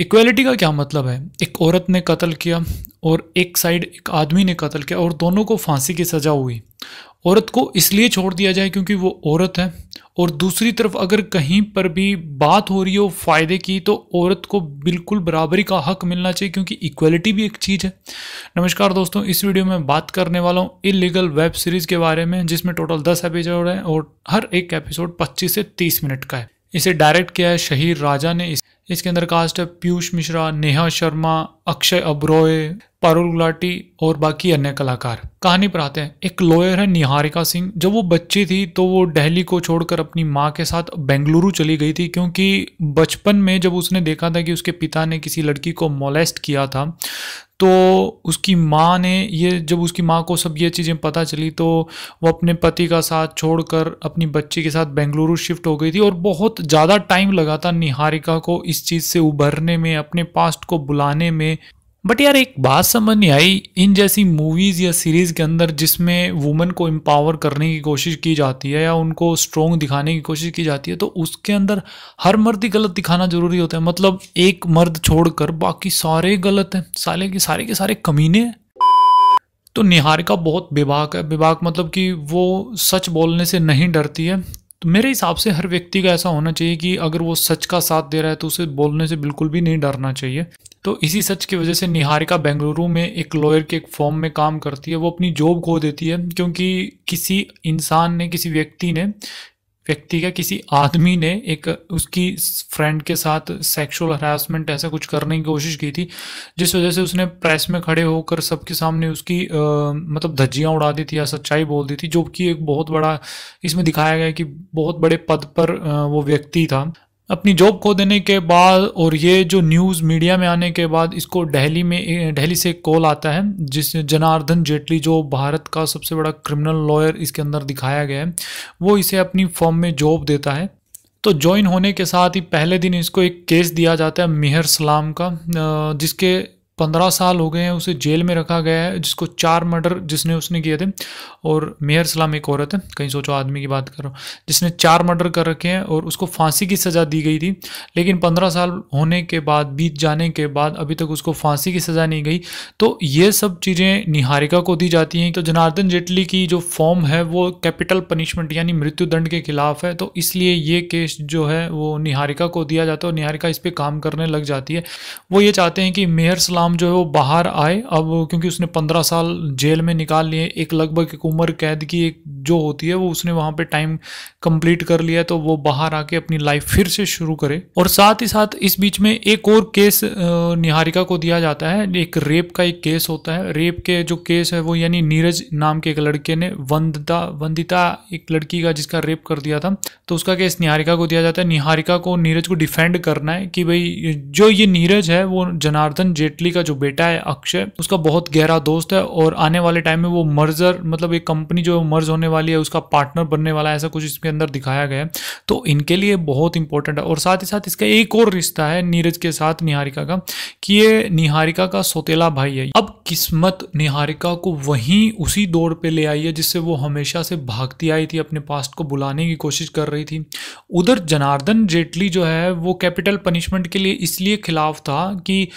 equality का क्या मतलब है एक औरत ने कत्ल किया और एक साइड एक आदमी ने कत्ल किया और दोनों को फांसी की सज़ा हुई औरत को इसलिए छोड़ दिया जाए क्योंकि वो औरत है और दूसरी तरफ अगर कहीं पर भी बात हो रही हो फ़ायदे की तो औरत को बिल्कुल बराबरी का हक मिलना चाहिए क्योंकि इक्वलिटी भी एक चीज़ है नमस्कार दोस्तों इस वीडियो में बात करने वाला हूँ इलीगल वेब सीरीज़ के बारे में जिसमें टोटल दस एपिसोड हैं और हर एक एपिसोड पच्चीस से तीस मिनट का है इसे डायरेक्ट किया है शहीर राजा ने इस इसके अंदर कास्ट है पीयूष मिश्रा नेहा शर्मा अक्षय अब्रोय पारुल गुलाटी और बाकी अन्य कलाकार कहानी पर आते हैं एक लॉयर है निहारिका सिंह जब वो बच्ची थी तो वो दिल्ली को छोड़कर अपनी माँ के साथ बेंगलुरु चली गई थी क्योंकि बचपन में जब उसने देखा था कि उसके पिता ने किसी लड़की को मोलेस्ट किया था तो उसकी माँ ने ये जब उसकी माँ को सब ये चीज़ें पता चली तो वो अपने पति का साथ छोड़कर अपनी बच्ची के साथ बेंगलुरु शिफ्ट हो गई थी और बहुत ज़्यादा टाइम लगा था निहारिका को इस चीज़ से उभरने में अपने पास्ट को बुलाने में बट यार एक बात समझ नहीं आई इन जैसी मूवीज़ या सीरीज़ के अंदर जिसमें वुमेन को एम्पावर करने की कोशिश की जाती है या उनको स्ट्रोंग दिखाने की कोशिश की जाती है तो उसके अंदर हर मर्द ही गलत दिखाना ज़रूरी होता है मतलब एक मर्द छोड़कर बाकी सारे गलत हैं साले के सारे के सारे कमीने हैं तो निहारिका बहुत बेबाक है बेबाक मतलब कि वो सच बोलने से नहीं डरती है तो मेरे हिसाब से हर व्यक्ति का ऐसा होना चाहिए कि अगर वो सच का साथ दे रहा है तो उसे बोलने से बिल्कुल भी नहीं डरना चाहिए तो इसी सच की वजह से निहारिका बेंगलुरु में एक लॉयर के एक फॉर्म में काम करती है वो अपनी जॉब खो देती है क्योंकि किसी इंसान ने किसी व्यक्ति ने व्यक्ति का किसी आदमी ने एक उसकी फ्रेंड के साथ सेक्सुअल हरासमेंट ऐसा कुछ करने की कोशिश की थी जिस वजह से उसने प्रेस में खड़े होकर सबके सामने उसकी आ, मतलब धज्जियाँ उड़ा दी थी या सच्चाई बोल दी थी जो कि एक बहुत बड़ा इसमें दिखाया गया कि बहुत बड़े पद पर आ, वो व्यक्ति था अपनी जॉब खो देने के बाद और ये जो न्यूज़ मीडिया में आने के बाद इसको दिल्ली में दिल्ली से कॉल आता है जिस जनार्दन जेटली जो भारत का सबसे बड़ा क्रिमिनल लॉयर इसके अंदर दिखाया गया है वो इसे अपनी फॉर्म में जॉब देता है तो ज्वाइन होने के साथ ही पहले दिन इसको एक केस दिया जाता है मिहर सलाम का जिसके पंद्रह साल हो गए हैं उसे जेल में रखा गया है जिसको चार मर्डर जिसने उसने किए थे और मेहर सलाम एक औरत है कहीं सोचो आदमी की बात कर रहा हूँ जिसने चार मर्डर कर रखे हैं और उसको फांसी की सज़ा दी गई थी लेकिन पंद्रह साल होने के बाद बीत जाने के बाद अभी तक उसको फांसी की सज़ा नहीं गई तो ये सब चीज़ें निहारिका को दी जाती हैं तो जनार्दन जेटली की जो फॉर्म है वो कैपिटल पनिशमेंट यानी मृत्युदंड के खिलाफ है तो इसलिए ये केस जो है वो निहारिका को दिया जाता है और निहारिका इस पर काम करने लग जाती है वो ये चाहते हैं कि मेहर सलाम नाम जो है वो बाहर आए अब क्योंकि उसने पंद्रह साल जेल में निकाल लिए एक लगभग एक उम्र कैद की एक जो होती है वो उसने वहाँ पे टाइम कंप्लीट कर लिया तो वो बाहर आके अपनी लाइफ फिर से शुरू करे और साथ ही साथ इस बीच में एक और केस निहारिका को दिया जाता है एक रेप का एक केस होता है रेप के जो केस है वो यानी नीरज नाम के एक लड़के ने वंदिता वंदिता एक लड़की का जिसका रेप कर दिया था तो उसका केस निहारिका को दिया जाता है निहारिका को नीरज को डिफेंड करना है कि भाई जो ये नीरज है वो जनार्दन जेटली का जो बेटा है अक्षय उसका बहुत गहरा दोस्त है और आने वाले टाइम में वो मर्जर मतलब एक कंपनी जो मर्ज होने वाली है उसका पार्टनर बनने वाला है ऐसा कुछ इसके अंदर दिखाया गया है तो इनके लिए बहुत इंपॉर्टेंट है और साथ ही साथ इसका एक और रिश्ता है नीरज के साथ निहारिका का कि ये निहारिका का सौतेला भाई है अब किस्मत निहारिका को वहीं उसी दौड़ पे ले आई है जिससे वो हमेशा से भागती आई थी अपने पास्ट को बुलाने की कोशिश कर रही थी उधर जनार्दन जेटली जो है वो कैपिटल पनिशमेंट के लिए इसलिए खिलाफ था कि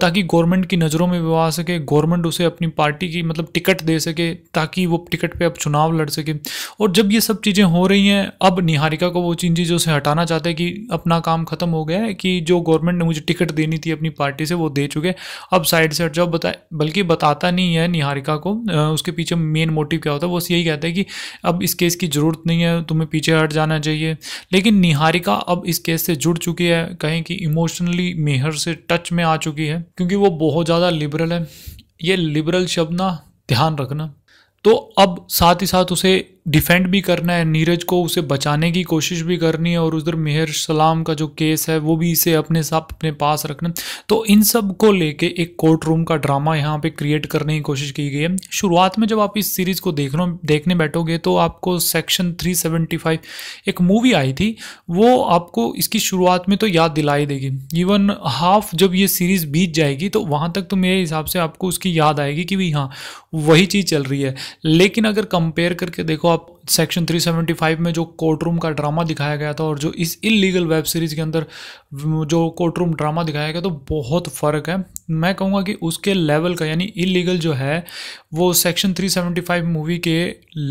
ताकि गवर्नमेंट की नज़रों में वो आ सके गवर्नमेंट उसे अपनी पार्टी की मतलब टिकट दे सके ताकि वो टिकट पर अब चुनाव लड़ सके और जब ये सब चीज़ें हो रही हैं अब निहारिका को वो चीजें चीज़ों से हटाना चाहते हैं कि अपना काम ख़त्म हो गया है कि जो गवर्नमेंट ने मुझे टिकट देनी थी अपनी पार्टी से वो दे चुके अब साइड से हट जाओ बताए बल्कि बताता नहीं है निहारिका को उसके पीछे मेन मोटिव क्या होता है वो यही कहता है कि अब इस केस की ज़रूरत नहीं है तुम्हें पीछे हट जाना चाहिए लेकिन निहारिका अब इस केस से जुड़ चुकी है कहें कि इमोशनली मेहर से टच में आ चुकी है क्योंकि वो बहुत ज़्यादा लिबरल है ये लिबरल शब्द ना ध्यान रखना तो अब साथ ही साथ उसे डिफेंड भी करना है नीरज को उसे बचाने की कोशिश भी करनी है और उधर मेहर सलाम का जो केस है वो भी इसे अपने साथ अपने पास रखना तो इन सब को लेके एक कोर्ट रूम का ड्रामा यहाँ पे क्रिएट करने की कोशिश की गई है शुरुआत में जब आप इस सीरीज़ को देख देखने बैठोगे तो आपको सेक्शन 375 एक मूवी आई थी वो आपको इसकी शुरुआत में तो याद दिलाई देगी इवन हाफ जब ये सीरीज़ बीत जाएगी तो वहाँ तक तो मेरे हिसाब से आपको उसकी याद आएगी कि भाई हाँ वही चीज़ चल रही है लेकिन अगर कंपेयर करके देखो आप सेक्शन 375 में जो कोर्ट रूम का ड्रामा दिखाया गया था और जो इस इलीगल वेब सीरीज़ के अंदर जो कोर्ट रूम ड्रामा दिखाया गया तो बहुत फ़र्क है मैं कहूँगा कि उसके लेवल का यानी इलीगल जो है वो सेक्शन 375 मूवी के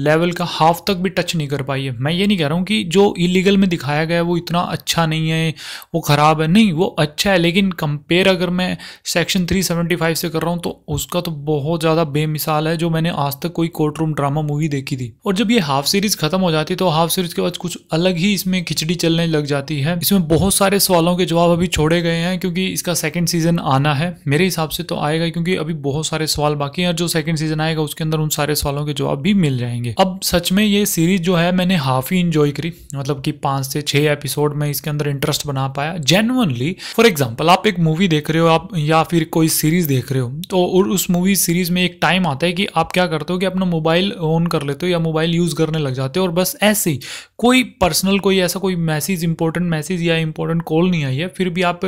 लेवल का हाफ तक भी टच नहीं कर पाई है मैं ये नहीं कह रहा हूँ कि जो इलीगल में दिखाया गया है वो इतना अच्छा नहीं है वो ख़राब है नहीं वो अच्छा है लेकिन कंपेयर अगर मैं सेक्शन 375 से कर रहा हूँ तो उसका तो बहुत ज़्यादा बेमिसाल है जो मैंने आज तक कोई कोर्ट रूम ड्रामा मूवी देखी थी और जब ये हाफ सीरीज़ ख़त्म हो जाती है तो हाफ सीरीज़ के बाद कुछ अलग ही इसमें खिचड़ी चलने लग जाती है इसमें बहुत सारे सवालों के जवाब अभी छोड़े गए हैं क्योंकि इसका सेकेंड सीज़न आना है मेरे हिसाब से तो आएगा क्योंकि अभी बहुत सारे सवाल बाकी हैं जो सेकेंड सीज़न सीजन आएगा उसके अंदर उन सारे सवालों के जवाब भी मिल जाएंगे अब सच में ये सीरीज जो है मैंने हाफ ही इंजॉय करी मतलब कि पांच से छह एपिसोड में इसके अंदर इंटरेस्ट बना पाया जेनुअनली फॉर एग्जाम्पल आप एक मूवी देख रहे हो आप या फिर कोई सीरीज देख रहे हो तो और उस मूवी सीरीज में एक टाइम आता है कि आप क्या करते हो कि अपना मोबाइल ऑन कर लेते हो या मोबाइल यूज करने लग जाते हो और बस ऐसे ही कोई पर्सनल कोई ऐसा कोई मैसेज इंपॉर्टेंट मैसेज या इंपॉर्टेंट कॉल नहीं आई है फिर भी आप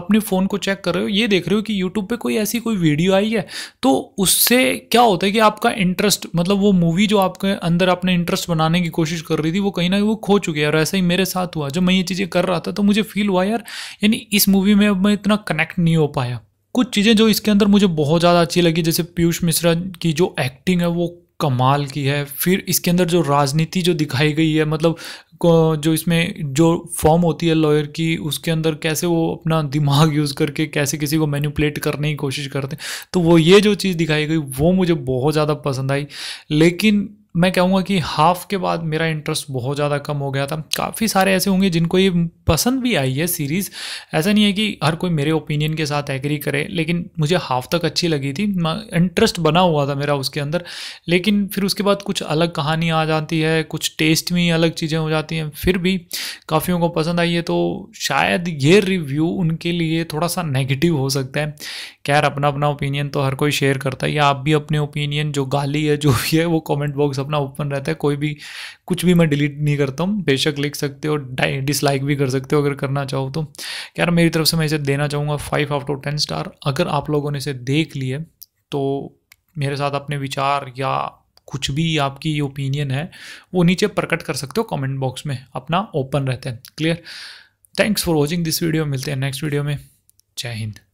अपने फ़ोन को चेक कर रहे हो ये देख रहे हो कि यूट्यूब पे कोई ऐसी कोई वीडियो आई है तो उससे क्या होता है कि आपका इंटरेस्ट मतलब वो मूवी जो आपके अंदर आपने इंटरेस्ट बनाने की कोशिश कर रही थी वो कहीं ना कहीं वो खो चुकी है और ऐसा ही मेरे साथ हुआ जब मैं ये चीज़ें कर रहा था तो मुझे फील हुआ यार यानी इस मूवी में अब मैं इतना कनेक्ट नहीं हो पाया कुछ चीज़ें जो इसके अंदर मुझे बहुत ज़्यादा अच्छी लगी जैसे पीयूष मिश्रा की जो एक्टिंग है वो कमाल की है फिर इसके अंदर जो राजनीति जो दिखाई गई है मतलब जो इसमें जो फॉर्म होती है लॉयर की उसके अंदर कैसे वो अपना दिमाग यूज़ करके कैसे किसी को मैनिपुलेट करने की कोशिश करते हैं तो वो ये जो चीज़ दिखाई गई वो मुझे बहुत ज़्यादा पसंद आई लेकिन मैं कहूँगा कि हाफ के बाद मेरा इंटरेस्ट बहुत ज़्यादा कम हो गया था काफ़ी सारे ऐसे होंगे जिनको ये पसंद भी आई है सीरीज़ ऐसा नहीं है कि हर कोई मेरे ओपिनियन के साथ एग्री करे लेकिन मुझे हाफ तक अच्छी लगी थी इंटरेस्ट बना हुआ था मेरा उसके अंदर लेकिन फिर उसके बाद कुछ अलग कहानी आ जाती है कुछ टेस्ट में अलग चीज़ें हो जाती हैं फिर भी काफ़ियों को पसंद आई है तो शायद ये रिव्यू उनके लिए थोड़ा सा नेगेटिव हो सकता है खैर अपना अपना ओपिनियन तो हर कोई शेयर करता है या आप भी अपने ओपिनियन जो गाली है जो भी है वो कॉमेंट बॉक्स अपना ओपन रहता है कोई भी कुछ भी मैं डिलीट नहीं करता हूँ बेशक लिख सकते हो डिसलाइक भी कर सकते हो अगर करना चाहो तो यार मेरी तरफ से मैं इसे देना चाहूँगा five out of ten star अगर आप लोगों ने इसे देख लिए तो मेरे साथ अपने विचार या कुछ भी आपकी ओपिनियन है वो नीचे प्रकट कर सकते हो कमेंट बॉक्स में अपना ओपन रहते हैं clear thanks for watching this video मिलते हैं नेक्स्ट वीडियो में जय हिंद